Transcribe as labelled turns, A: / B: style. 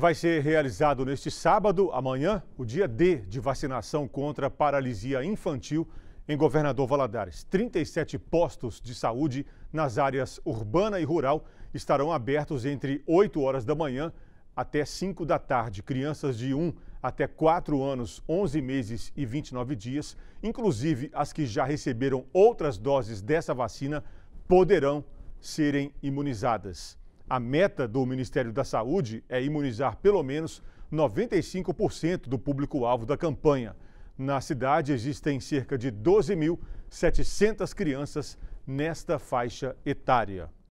A: Vai ser realizado neste sábado, amanhã, o dia D de vacinação contra paralisia infantil em Governador Valadares. 37 postos de saúde nas áreas urbana e rural estarão abertos entre 8 horas da manhã até 5 da tarde. Crianças de 1 até 4 anos, 11 meses e 29 dias, inclusive as que já receberam outras doses dessa vacina, poderão serem imunizadas. A meta do Ministério da Saúde é imunizar pelo menos 95% do público-alvo da campanha. Na cidade existem cerca de 12.700 crianças nesta faixa etária.